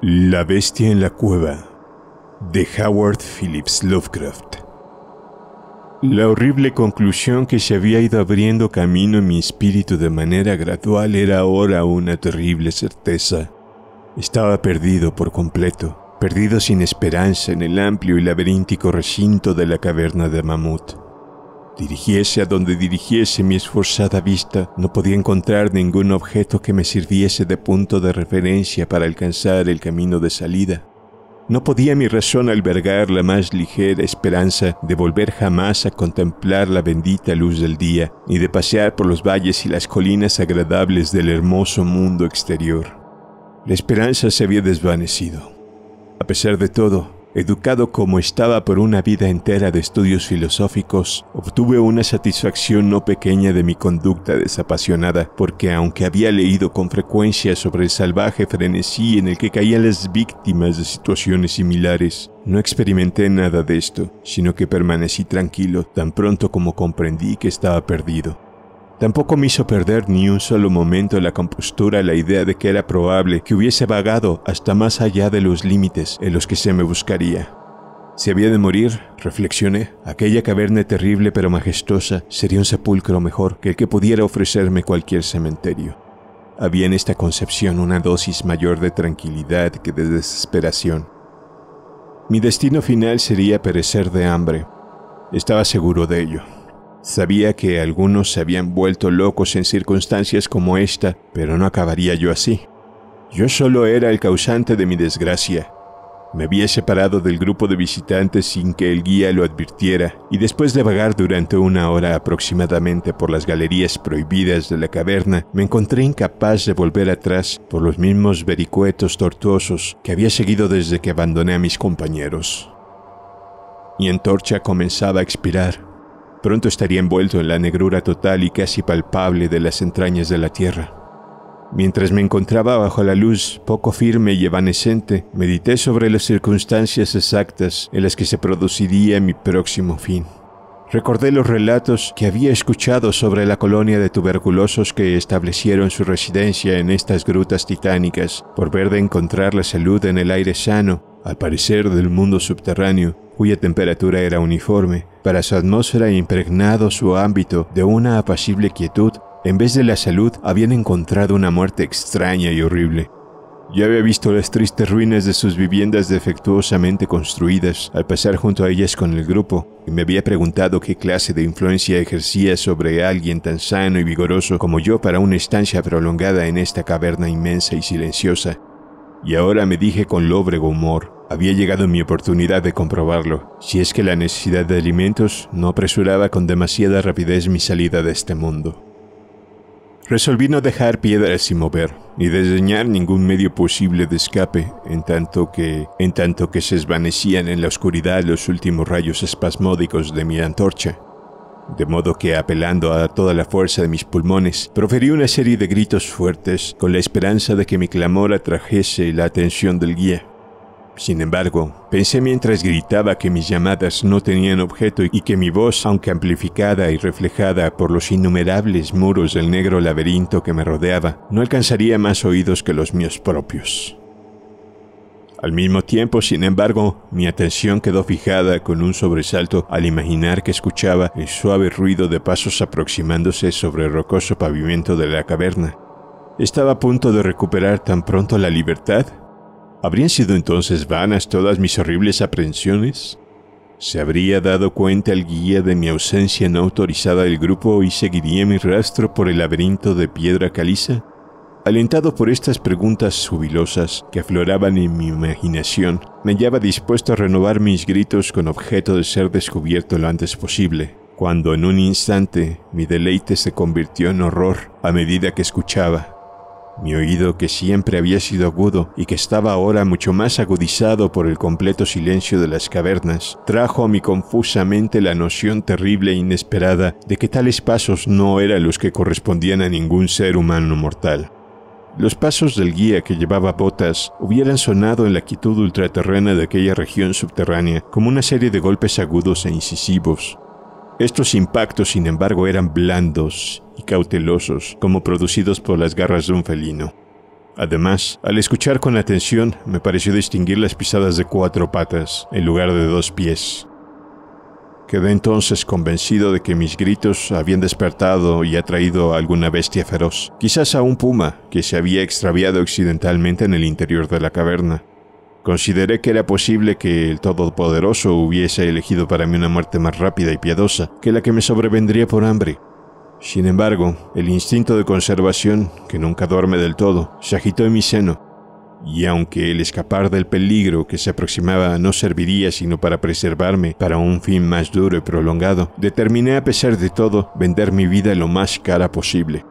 La bestia en la cueva de Howard Phillips Lovecraft. La horrible conclusión que se había ido abriendo camino en mi espíritu de manera gradual era ahora una terrible certeza. Estaba perdido por completo, perdido sin esperanza en el amplio y laberíntico recinto de la caverna de Mamut. Dirigiese a donde dirigiese mi esforzada vista, no podía encontrar ningún objeto que me sirviese de punto de referencia para alcanzar el camino de salida. No podía mi razón albergar la más ligera esperanza de volver jamás a contemplar la bendita luz del día, ni de pasear por los valles y las colinas agradables del hermoso mundo exterior. La esperanza se había desvanecido. A pesar de todo, Educado como estaba por una vida entera de estudios filosóficos, obtuve una satisfacción no pequeña de mi conducta desapasionada, porque aunque había leído con frecuencia sobre el salvaje frenesí en el que caían las víctimas de situaciones similares, no experimenté nada de esto, sino que permanecí tranquilo tan pronto como comprendí que estaba perdido. Tampoco me hizo perder ni un solo momento la compostura la idea de que era probable que hubiese vagado hasta más allá de los límites en los que se me buscaría. Si había de morir, reflexioné, aquella caverna terrible pero majestuosa sería un sepulcro mejor que el que pudiera ofrecerme cualquier cementerio. Había en esta concepción una dosis mayor de tranquilidad que de desesperación. Mi destino final sería perecer de hambre. Estaba seguro de ello. Sabía que algunos se habían vuelto locos en circunstancias como esta, pero no acabaría yo así. Yo solo era el causante de mi desgracia. Me había separado del grupo de visitantes sin que el guía lo advirtiera, y después de vagar durante una hora aproximadamente por las galerías prohibidas de la caverna, me encontré incapaz de volver atrás por los mismos vericuetos tortuosos que había seguido desde que abandoné a mis compañeros. Mi antorcha comenzaba a expirar pronto estaría envuelto en la negrura total y casi palpable de las entrañas de la tierra. Mientras me encontraba bajo la luz poco firme y evanescente, medité sobre las circunstancias exactas en las que se produciría mi próximo fin. Recordé los relatos que había escuchado sobre la colonia de tuberculosos que establecieron su residencia en estas grutas titánicas por ver de encontrar la salud en el aire sano, al parecer del mundo subterráneo, cuya temperatura era uniforme, para su atmósfera e impregnado su ámbito de una apacible quietud, en vez de la salud habían encontrado una muerte extraña y horrible. Yo había visto las tristes ruinas de sus viviendas defectuosamente construidas al pasar junto a ellas con el grupo, y me había preguntado qué clase de influencia ejercía sobre alguien tan sano y vigoroso como yo para una estancia prolongada en esta caverna inmensa y silenciosa. Y ahora me dije con lóbrego humor, había llegado mi oportunidad de comprobarlo, si es que la necesidad de alimentos no apresuraba con demasiada rapidez mi salida de este mundo. Resolví no dejar piedras sin mover, ni desdeñar ningún medio posible de escape, en tanto que, en tanto que se esvanecían en la oscuridad los últimos rayos espasmódicos de mi antorcha. De modo que, apelando a toda la fuerza de mis pulmones, proferí una serie de gritos fuertes con la esperanza de que mi clamor atrajese la atención del guía. Sin embargo, pensé mientras gritaba que mis llamadas no tenían objeto y que mi voz, aunque amplificada y reflejada por los innumerables muros del negro laberinto que me rodeaba, no alcanzaría más oídos que los míos propios. Al mismo tiempo, sin embargo, mi atención quedó fijada con un sobresalto al imaginar que escuchaba el suave ruido de pasos aproximándose sobre el rocoso pavimento de la caverna. Estaba a punto de recuperar tan pronto la libertad ¿Habrían sido entonces vanas todas mis horribles aprensiones? ¿Se habría dado cuenta el guía de mi ausencia no autorizada del grupo y seguiría mi rastro por el laberinto de piedra caliza? Alentado por estas preguntas jubilosas que afloraban en mi imaginación, me hallaba dispuesto a renovar mis gritos con objeto de ser descubierto lo antes posible, cuando en un instante mi deleite se convirtió en horror a medida que escuchaba. Mi oído, que siempre había sido agudo y que estaba ahora mucho más agudizado por el completo silencio de las cavernas, trajo a mi confusamente la noción terrible e inesperada de que tales pasos no eran los que correspondían a ningún ser humano mortal. Los pasos del guía que llevaba botas hubieran sonado en la quietud ultraterrena de aquella región subterránea como una serie de golpes agudos e incisivos, estos impactos, sin embargo, eran blandos y cautelosos, como producidos por las garras de un felino. Además, al escuchar con atención, me pareció distinguir las pisadas de cuatro patas, en lugar de dos pies. Quedé entonces convencido de que mis gritos habían despertado y atraído a alguna bestia feroz, quizás a un puma que se había extraviado accidentalmente en el interior de la caverna. Consideré que era posible que el Todopoderoso hubiese elegido para mí una muerte más rápida y piadosa que la que me sobrevendría por hambre. Sin embargo, el instinto de conservación, que nunca duerme del todo, se agitó en mi seno, y aunque el escapar del peligro que se aproximaba no serviría sino para preservarme para un fin más duro y prolongado, determiné a pesar de todo vender mi vida lo más cara posible.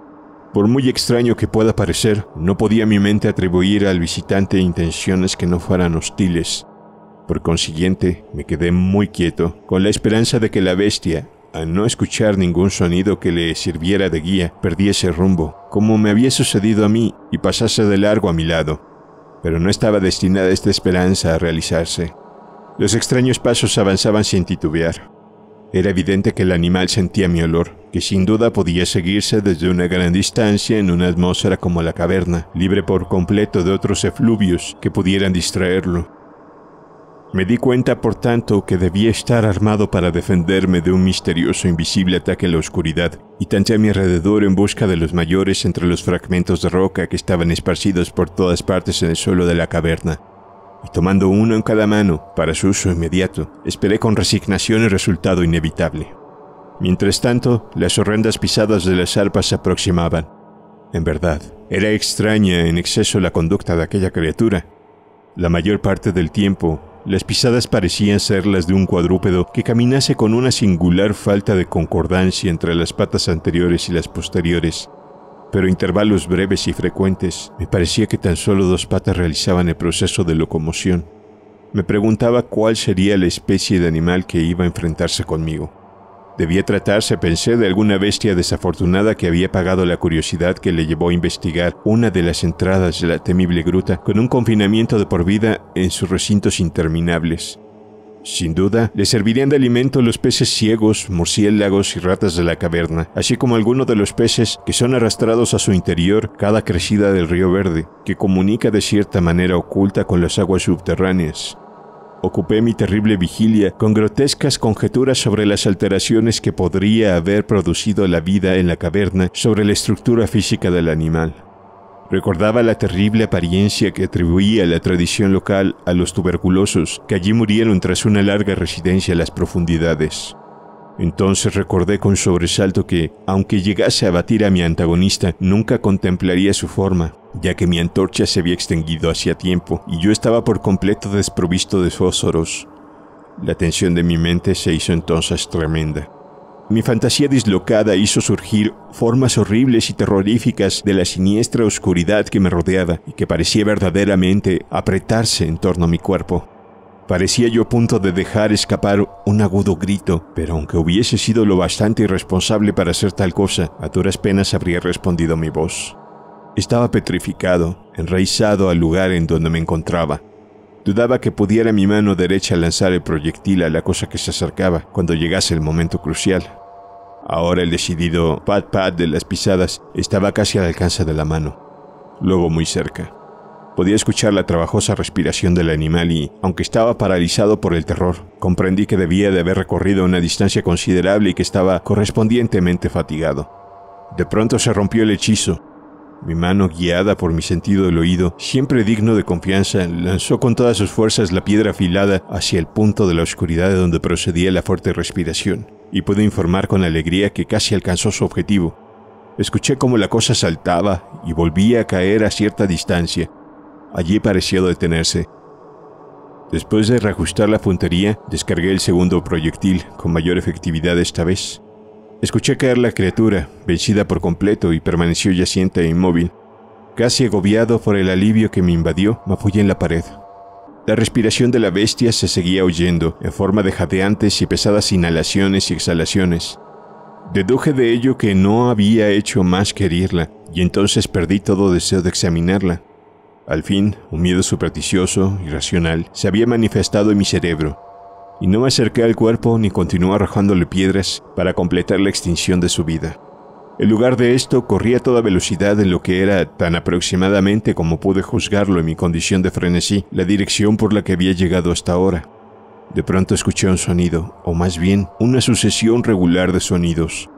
Por muy extraño que pueda parecer, no podía mi mente atribuir al visitante intenciones que no fueran hostiles. Por consiguiente, me quedé muy quieto, con la esperanza de que la bestia, al no escuchar ningún sonido que le sirviera de guía, perdiese rumbo, como me había sucedido a mí, y pasase de largo a mi lado. Pero no estaba destinada esta esperanza a realizarse. Los extraños pasos avanzaban sin titubear. Era evidente que el animal sentía mi olor, que sin duda podía seguirse desde una gran distancia en una atmósfera como la caverna, libre por completo de otros efluvios que pudieran distraerlo. Me di cuenta, por tanto, que debía estar armado para defenderme de un misterioso invisible ataque en la oscuridad, y tanteé a mi alrededor en busca de los mayores entre los fragmentos de roca que estaban esparcidos por todas partes en el suelo de la caverna. Y tomando uno en cada mano, para su uso inmediato, esperé con resignación el resultado inevitable. Mientras tanto, las horrendas pisadas de las alpas se aproximaban. En verdad, era extraña en exceso la conducta de aquella criatura. La mayor parte del tiempo, las pisadas parecían ser las de un cuadrúpedo que caminase con una singular falta de concordancia entre las patas anteriores y las posteriores, pero intervalos breves y frecuentes, me parecía que tan solo dos patas realizaban el proceso de locomoción. Me preguntaba cuál sería la especie de animal que iba a enfrentarse conmigo. Debía tratarse, pensé, de alguna bestia desafortunada que había pagado la curiosidad que le llevó a investigar una de las entradas de la temible gruta con un confinamiento de por vida en sus recintos interminables. Sin duda, le servirían de alimento los peces ciegos, murciélagos y ratas de la caverna, así como algunos de los peces que son arrastrados a su interior cada crecida del río verde, que comunica de cierta manera oculta con las aguas subterráneas. Ocupé mi terrible vigilia con grotescas conjeturas sobre las alteraciones que podría haber producido la vida en la caverna sobre la estructura física del animal. Recordaba la terrible apariencia que atribuía la tradición local a los tuberculosos que allí murieron tras una larga residencia en las profundidades. Entonces recordé con sobresalto que, aunque llegase a batir a mi antagonista, nunca contemplaría su forma, ya que mi antorcha se había extinguido hacía tiempo y yo estaba por completo desprovisto de fósforos. La tensión de mi mente se hizo entonces tremenda. Mi fantasía dislocada hizo surgir formas horribles y terroríficas de la siniestra oscuridad que me rodeaba y que parecía verdaderamente apretarse en torno a mi cuerpo. Parecía yo a punto de dejar escapar un agudo grito, pero aunque hubiese sido lo bastante irresponsable para hacer tal cosa, a duras penas habría respondido mi voz. Estaba petrificado, enraizado al lugar en donde me encontraba. Dudaba que pudiera mi mano derecha lanzar el proyectil a la cosa que se acercaba cuando llegase el momento crucial. Ahora el decidido pat-pat de las pisadas estaba casi al alcance de la mano, luego muy cerca. Podía escuchar la trabajosa respiración del animal y, aunque estaba paralizado por el terror, comprendí que debía de haber recorrido una distancia considerable y que estaba correspondientemente fatigado. De pronto se rompió el hechizo mi mano, guiada por mi sentido del oído, siempre digno de confianza, lanzó con todas sus fuerzas la piedra afilada hacia el punto de la oscuridad de donde procedía la fuerte respiración, y pude informar con alegría que casi alcanzó su objetivo. Escuché cómo la cosa saltaba y volvía a caer a cierta distancia. Allí pareció detenerse. Después de reajustar la puntería, descargué el segundo proyectil con mayor efectividad esta vez. Escuché caer la criatura, vencida por completo, y permaneció yaciente e inmóvil. Casi agobiado por el alivio que me invadió, me apoyé en la pared. La respiración de la bestia se seguía oyendo, en forma de jadeantes y pesadas inhalaciones y exhalaciones. Deduje de ello que no había hecho más que herirla, y entonces perdí todo deseo de examinarla. Al fin, un miedo supersticioso, irracional, se había manifestado en mi cerebro, y no me acerqué al cuerpo ni continué arrojándole piedras para completar la extinción de su vida. En lugar de esto, corrí a toda velocidad en lo que era, tan aproximadamente como pude juzgarlo en mi condición de frenesí, la dirección por la que había llegado hasta ahora. De pronto escuché un sonido, o más bien una sucesión regular de sonidos.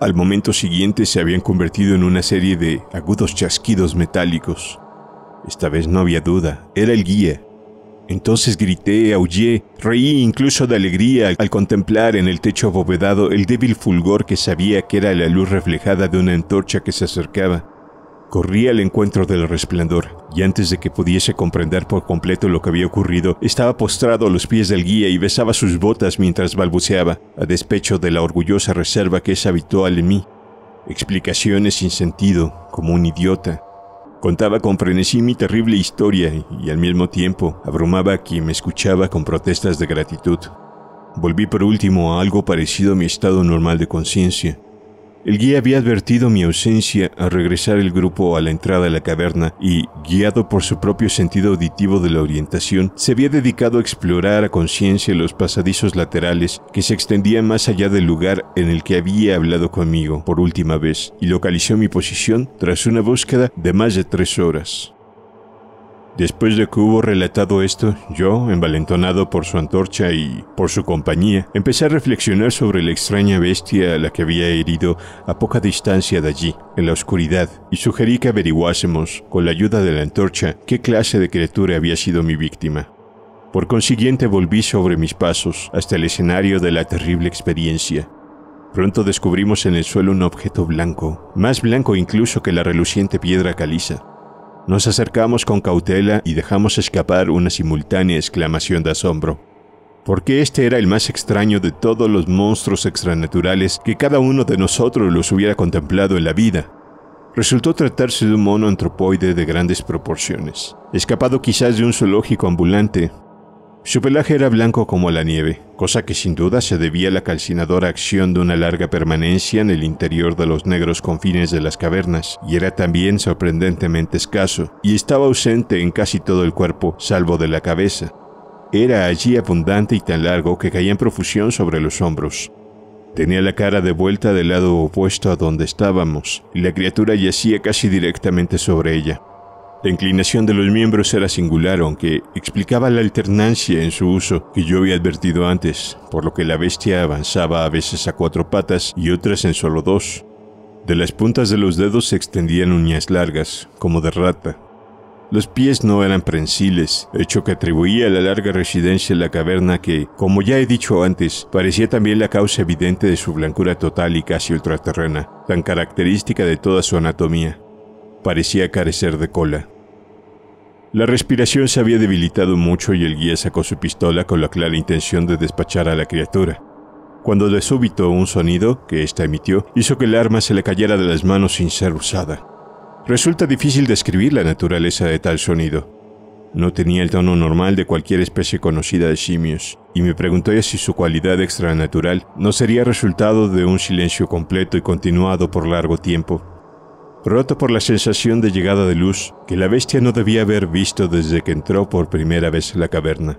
Al momento siguiente se habían convertido en una serie de agudos chasquidos metálicos. Esta vez no había duda, era el guía, entonces grité, aullé, reí incluso de alegría al contemplar en el techo abovedado el débil fulgor que sabía que era la luz reflejada de una antorcha que se acercaba. Corrí al encuentro del resplandor, y antes de que pudiese comprender por completo lo que había ocurrido, estaba postrado a los pies del guía y besaba sus botas mientras balbuceaba, a despecho de la orgullosa reserva que es habitual en mí. Explicaciones sin sentido, como un idiota, Contaba con frenesí mi terrible historia y al mismo tiempo abrumaba a quien me escuchaba con protestas de gratitud. Volví por último a algo parecido a mi estado normal de conciencia, el guía había advertido mi ausencia al regresar el grupo a la entrada de la caverna y, guiado por su propio sentido auditivo de la orientación, se había dedicado a explorar a conciencia los pasadizos laterales que se extendían más allá del lugar en el que había hablado conmigo por última vez y localizó mi posición tras una búsqueda de más de tres horas. Después de que hubo relatado esto, yo, envalentonado por su antorcha y por su compañía, empecé a reflexionar sobre la extraña bestia a la que había herido a poca distancia de allí, en la oscuridad, y sugerí que averiguásemos, con la ayuda de la antorcha, qué clase de criatura había sido mi víctima. Por consiguiente volví sobre mis pasos hasta el escenario de la terrible experiencia. Pronto descubrimos en el suelo un objeto blanco, más blanco incluso que la reluciente piedra caliza. Nos acercamos con cautela y dejamos escapar una simultánea exclamación de asombro, porque este era el más extraño de todos los monstruos extranaturales que cada uno de nosotros los hubiera contemplado en la vida. Resultó tratarse de un mono antropoide de grandes proporciones, escapado quizás de un zoológico ambulante, su pelaje era blanco como la nieve, cosa que sin duda se debía a la calcinadora acción de una larga permanencia en el interior de los negros confines de las cavernas, y era también sorprendentemente escaso, y estaba ausente en casi todo el cuerpo, salvo de la cabeza. Era allí abundante y tan largo que caía en profusión sobre los hombros. Tenía la cara de vuelta del lado opuesto a donde estábamos, y la criatura yacía casi directamente sobre ella. La inclinación de los miembros era singular, aunque explicaba la alternancia en su uso que yo había advertido antes, por lo que la bestia avanzaba a veces a cuatro patas y otras en solo dos. De las puntas de los dedos se extendían uñas largas, como de rata. Los pies no eran prensiles, hecho que atribuía a la larga residencia en la caverna que, como ya he dicho antes, parecía también la causa evidente de su blancura total y casi ultraterrena, tan característica de toda su anatomía parecía carecer de cola. La respiración se había debilitado mucho y el guía sacó su pistola con la clara intención de despachar a la criatura, cuando de súbito un sonido que ésta emitió hizo que el arma se le cayera de las manos sin ser usada. Resulta difícil describir la naturaleza de tal sonido. No tenía el tono normal de cualquier especie conocida de simios, y me pregunté si su cualidad extranatural no sería resultado de un silencio completo y continuado por largo tiempo, roto por la sensación de llegada de luz que la bestia no debía haber visto desde que entró por primera vez en la caverna.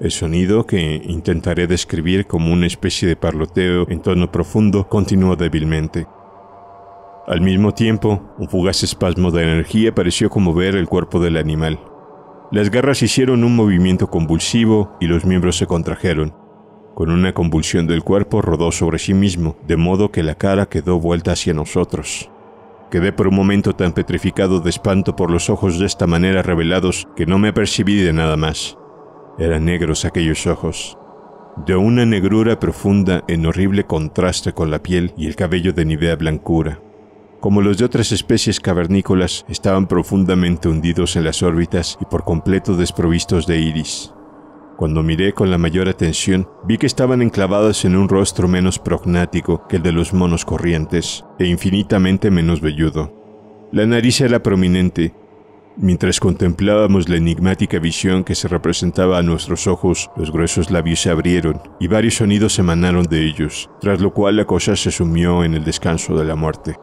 El sonido, que intentaré describir como una especie de parloteo en tono profundo, continuó débilmente. Al mismo tiempo, un fugaz espasmo de energía pareció conmover el cuerpo del animal. Las garras hicieron un movimiento convulsivo y los miembros se contrajeron. Con una convulsión del cuerpo rodó sobre sí mismo, de modo que la cara quedó vuelta hacia nosotros. Quedé por un momento tan petrificado de espanto por los ojos de esta manera revelados que no me apercibí de nada más. Eran negros aquellos ojos, de una negrura profunda en horrible contraste con la piel y el cabello de nivea blancura. Como los de otras especies cavernícolas, estaban profundamente hundidos en las órbitas y por completo desprovistos de iris. Cuando miré con la mayor atención, vi que estaban enclavadas en un rostro menos prognático que el de los monos corrientes, e infinitamente menos velludo. La nariz era prominente. Mientras contemplábamos la enigmática visión que se representaba a nuestros ojos, los gruesos labios se abrieron y varios sonidos emanaron de ellos, tras lo cual la cosa se sumió en el descanso de la muerte.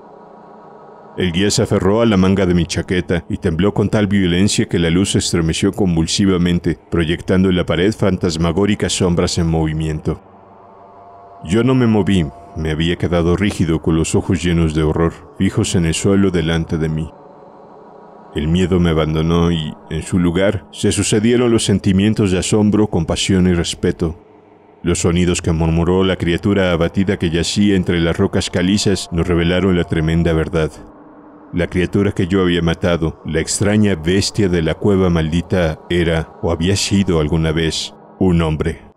El guía se aferró a la manga de mi chaqueta y tembló con tal violencia que la luz se estremeció convulsivamente, proyectando en la pared fantasmagóricas sombras en movimiento. Yo no me moví, me había quedado rígido con los ojos llenos de horror, fijos en el suelo delante de mí. El miedo me abandonó y, en su lugar, se sucedieron los sentimientos de asombro, compasión y respeto, los sonidos que murmuró la criatura abatida que yacía entre las rocas calizas nos revelaron la tremenda verdad. La criatura que yo había matado, la extraña bestia de la cueva maldita, era o había sido alguna vez un hombre.